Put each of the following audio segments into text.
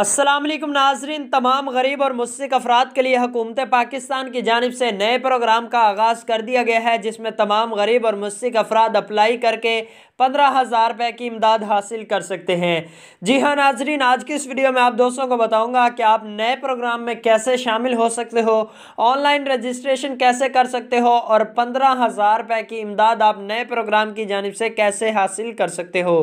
असलम नाजरीन तमाम गरीब और मुस्क अफराद के लिए हुकूमत पाकिस्तान की जानब से नए प्रोग्राम का आगाज़ कर दिया गया है जिसमें तमाम गरीब और मुस्क अफराद अप्लाई करके पंद्रह हज़ार रुपये की इमदाद हासिल कर सकते हैं जी हाँ नाजरीन आज की इस वीडियो में आप दोस्तों को बताऊँगा कि आप नए प्रोग्राम में कैसे शामिल हो सकते हो ऑनलाइन रजिस्ट्रेशन कैसे कर सकते हो और पंद्रह हज़ार रुपये की इमदाद आप नए प्रोग्राम की जानब से कैसे हासिल कर सकते हो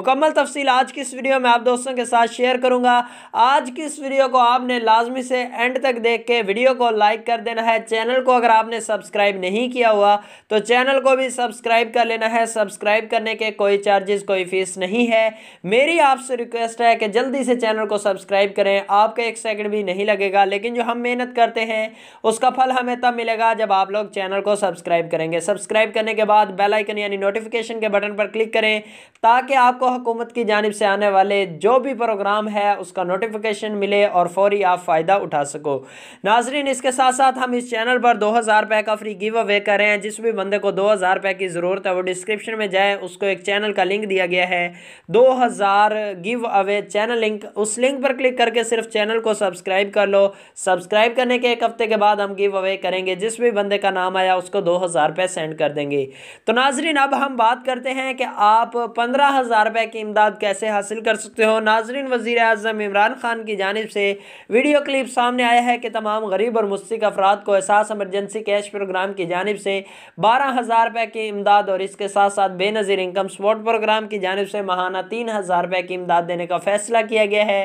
मुकम्मल तफसील आज की इस वीडियो में आप दोस्तों के साथ शेयर करूँगा आज की इस वीडियो को आपने लाजमी से एंड तक देख के वीडियो को लाइक कर देना है चैनल को अगर आपने सब्सक्राइब नहीं किया हुआ तो चैनल को भी सब्सक्राइब कर लेना है सब्सक्राइब करने के कोई चार्जेस कोई फीस नहीं है मेरी आपसे रिक्वेस्ट है कि जल्दी से चैनल को सब्सक्राइब करें आपका एक सेकेंड भी नहीं लगेगा लेकिन जो हम मेहनत करते हैं उसका फल हमें तब मिलेगा जब आप लोग चैनल को सब्सक्राइब करेंगे सब्सक्राइब करने के बाद बेल आइकन यानी नोटिफिकेशन के बटन पर क्लिक करें ताकि आपको हुकूमत की जानब से आने वाले जो भी प्रोग्राम है उसका उसका नोटिफिकेशन मिले और फौरी आप फ़ायदा उठा सको नाजरीन इसके साथ साथ हम इस चैनल पर दो हज़ार रुपये का फ्री गिव अवे कर रहे हैं जिस भी बंदे को दो हज़ार रुपये की ज़रूरत है वो डिस्क्रिप्शन में जाए उसको एक चैनल का लिंक दिया गया है दो हज़ार गिव अवे चैनल लिंक उस लिंक पर क्लिक करके सिर्फ चैनल को सब्सक्राइब कर लो सब्सक्राइब करने के एक हफ्ते के बाद हम गिव अवे करेंगे जिस भी बंदे का नाम आया उसको दो हज़ार रुपये सेंड कर देंगे तो नाजरीन अब हम बात करते हैं कि आप पंद्रह हज़ार रुपये की इमदाद कैसे हासिल कर सकते हो नाजरीन वजी अजम इमरान खान की जानब से वीडियो क्लिप सामने आया है कि तमाम गरीब और मुस्क अफराद को एहसास एमरजेंसी कैश प्रोग्राम की जानब से बारह हज़ार रुपये की इमदाद और इसके साथ साथ बेनज़ीर इनकम स्पोर्ट प्रोग्राम की जानब से माहाना तीन हज़ार रुपये की इमदाद देने का फ़ैसला किया गया है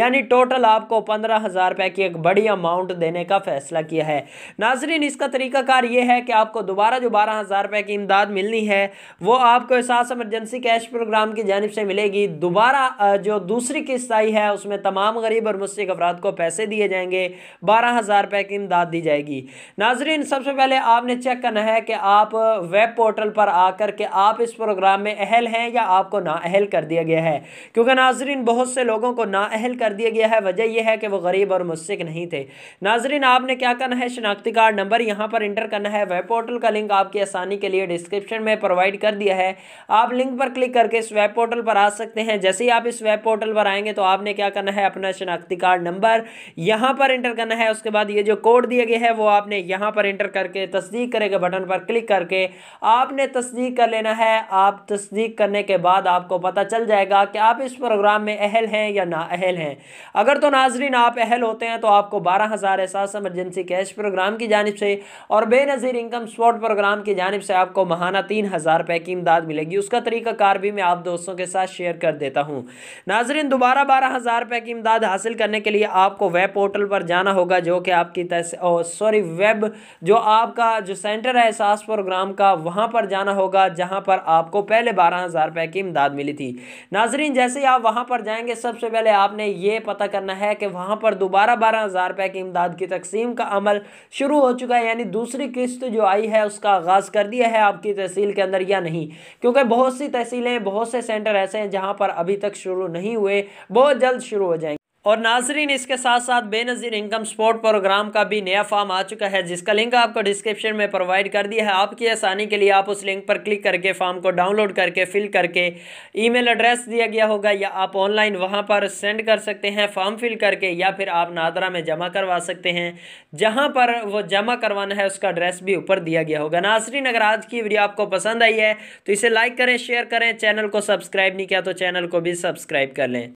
यानी टोटल आपको पंद्रह हज़ार रुपये की एक बड़ी अमाउंट देने का फ़ैसला किया है नाजरीन इसका तरीकाकार ये है कि आपको दोबारा जो बारह हज़ार रुपये की इमदाद मिलनी है वो आपको एहसास एमरजेंसी कैश प्रोग्राम की जानब से मिलेगी दोबारा जो दूसरी किस्त आई है उस उसमें तमाम गरीब और मुस्क अफराद को पैसे दिए जाएंगे बारह हज़ार रुपये की इमदाद दी जाएगी नाजरीन सबसे पहले आपने चेक करना है कि आप वेब पोर्टल पर आकर के आप इस प्रोग्राम में अहल हैं या आपको नाअहल कर दिया गया है क्योंकि नाजरीन बहुत से लोगों को नाअहल कर दिया गया है वजह यह है कि वह गरीब और मुस्क नहीं थे नाजरीन आपने क्या करना है शनाख्ती कार्ड नंबर यहाँ पर इंटर करना है वेब पोर्टल का लिंक आपकी आसानी के लिए डिस्क्रिप्शन में प्रोवाइड कर दिया है आप लिंक पर क्लिक करके इस वेब पोर्टल पर आ सकते हैं जैसे ही आप इस वेब पोर्टल पर आएंगे तो आपने क्या करना है अपना शनाख्ती कार्ड नंबर यहाँ पर इंटर करना है उसके बाद ये जो कोड दिया गया है वो आपने यहाँ पर इंटर करके तस्दीक करेगा बटन पर क्लिक करके आपने तस्दीक कर लेना है आप तस्दीक करने के बाद आपको पता चल जाएगा कि आप इस प्रोग्राम में अहल हैं या ना अहल हैं अगर तो नाजरीन आप अहल होते हैं तो आपको बारह हज़ार एहसास एमरजेंसी कैश प्रोग्राम की जानब से और बेनज़ीर इनकम स्पॉट प्रोग्राम की जानब से आपको महाना तीन हज़ार रुपये की इमदाद मिलेगी उसका तरीका कार भी मैं आप दोस्तों के साथ शेयर कर देता हूँ नाजरीन दोबारा बारह हज़ार रुपए की इमदाद हासिल करने के लिए आपको वेब पोर्टल पर जाना होगा जो कि आपकी सॉरी वेब जो आपका जो सेंटर है एहसास प्रोग्राम का वहां पर जाना होगा जहां पर आपको पहले बारह हज़ार रुपये की इमदाद मिली थी नाजरीन जैसे ही आप वहां पर जाएंगे सबसे पहले आपने ये पता करना है कि वहां पर दोबारा बारह हज़ार रुपये की इमदाद की तकसीम का अमल शुरू हो चुका है यानी दूसरी किस्त जो आई है उसका आगाज़ कर दिया है आपकी तहसील के अंदर या नहीं क्योंकि बहुत सी तहसीलें बहुत से सेंटर ऐसे हैं जहाँ पर अभी तक शुरू नहीं हुए बहुत जल्द शुरू हो जाएंगे और नाजरीन इसके साथ साथ बेनज़ीर इनकम सपोर्ट प्रोग्राम का भी नया फॉर्म आ चुका है जिसका लिंक आपको डिस्क्रिप्शन में प्रोवाइड कर दिया है आपकी आसानी के लिए आप उस लिंक पर क्लिक करके फॉर्म को डाउनलोड करके फिल करके ईमेल एड्रेस दिया गया होगा या आप ऑनलाइन वहां पर सेंड कर सकते हैं फॉर्म फिल करके या फिर आप नादरा में जमा करवा सकते हैं जहाँ पर वो जमा करवाना है उसका एड्रेस भी ऊपर दिया गया होगा नाजरीन अगर आज की वीडियो आपको पसंद आई है तो इसे लाइक करें शेयर करें चैनल को सब्सक्राइब नहीं किया तो चैनल को भी सब्सक्राइब कर लें